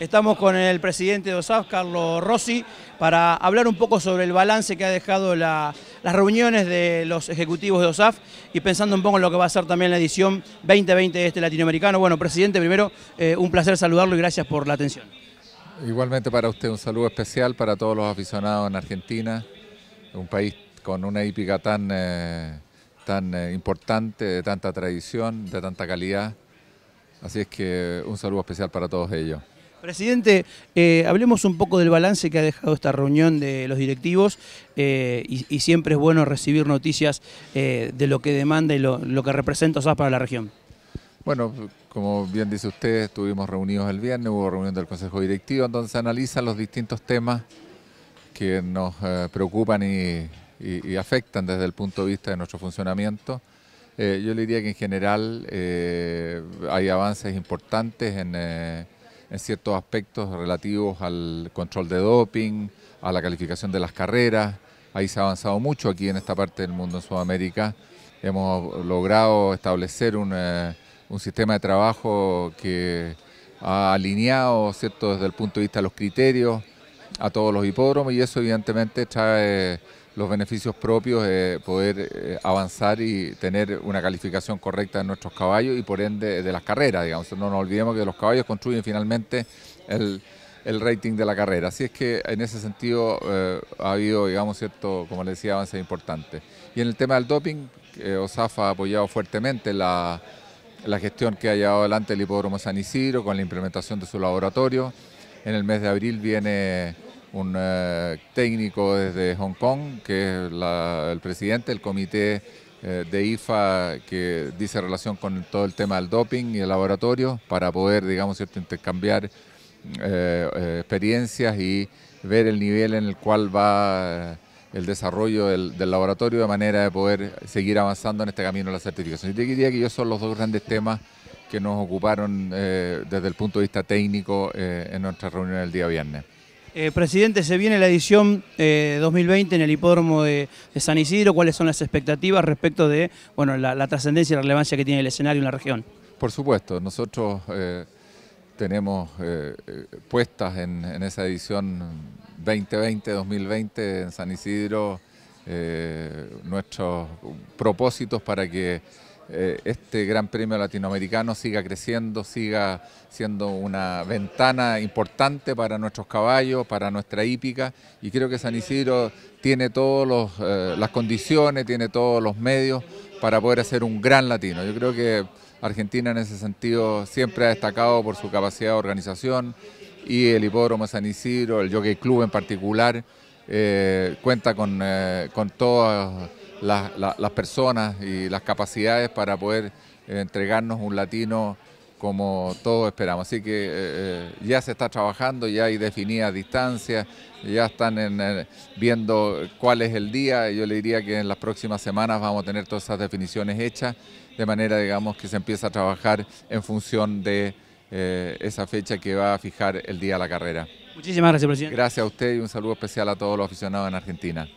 Estamos con el presidente de OSAF, Carlos Rossi, para hablar un poco sobre el balance que ha dejado las reuniones de los ejecutivos de OSAF y pensando un poco en lo que va a ser también la edición 2020 de este latinoamericano. Bueno, presidente, primero, eh, un placer saludarlo y gracias por la atención. Igualmente para usted un saludo especial para todos los aficionados en Argentina, un país con una hípica tan, eh, tan eh, importante, de tanta tradición, de tanta calidad. Así es que un saludo especial para todos ellos. Presidente, eh, hablemos un poco del balance que ha dejado esta reunión de los directivos eh, y, siempre es bueno recibir noticias eh, de lo que demanda y lo, que representa OSAS para la región. Bueno, como bien dice usted, estuvimos reunidos el viernes, hubo reunión del Consejo Directivo, donde se analizan los distintos temas que nos preocupan y, afectan desde el punto de vista de nuestro funcionamiento. yo le diría que en general hay avances importantes en en ciertos aspectos relativos al control de doping, a la calificación de las carreras. Ahí se ha avanzado mucho aquí en esta parte del mundo, en Sudamérica. Hemos logrado establecer un, eh, sistema de trabajo que ha alineado, ¿cierto?, desde el punto de vista de los criterios a todos los hipódromos y eso evidentemente trae los beneficios propios, de eh, poder eh, avanzar y tener una calificación correcta de nuestros caballos y por ende de las carreras, digamos. No nos olvidemos que los caballos construyen finalmente el, rating de la carrera. Así es que en ese sentido eh, ha habido, digamos, cierto, como les decía, avance importante. Y en el tema del doping, OSAFA ha apoyado fuertemente la, la gestión que ha llevado adelante el hipódromo San Isidro con la implementación de su laboratorio. En el mes de abril viene un eh, técnico desde Hong Kong, que es el presidente del comité eh, de IFA que dice relación con todo el tema del doping y el laboratorio para poder, digamos, intercambiar eh, experiencias y ver el nivel en el cual va el desarrollo del, laboratorio de manera de poder seguir avanzando en este camino de la certificación. Yo diría que ellos son los dos grandes temas que nos ocuparon desde el punto de vista técnico en nuestra reunión del día viernes. Eh, presidente, se viene la edición 2020 eh, en el hipódromo de, San Isidro. ¿Cuáles son las expectativas respecto de bueno, la, trascendencia y la relevancia que tiene el escenario en la región? Por supuesto, nosotros eh, tenemos puestas en, esa edición 2020-2020 en San Isidro nuestros propósitos para que eh, este Gran Premio Latinoamericano siga creciendo, siga siendo una ventana importante para nuestros caballos, para nuestra hípica y creo que San Isidro tiene todas eh, las condiciones, tiene todos los medios para poder hacer un gran latino. Yo creo que Argentina en ese sentido siempre ha destacado por su capacidad de organización y el hipódromo San Isidro, el Jockey Club en particular, eh, cuenta con, con todas las personas y las capacidades para poder eh, entregarnos un latino como todos esperamos. Así que eh, eh, ya se está trabajando, ya hay definidas distancias, ya están viendo cuál es el día. Yo le diría que en las próximas semanas vamos a tener todas esas definiciones hechas, de manera, digamos, que se empieza a trabajar en función de esa fecha que va a fijar el día de la carrera. Muchísimas gracias, presidente. Gracias a usted y un saludo especial a todos los aficionados en Argentina.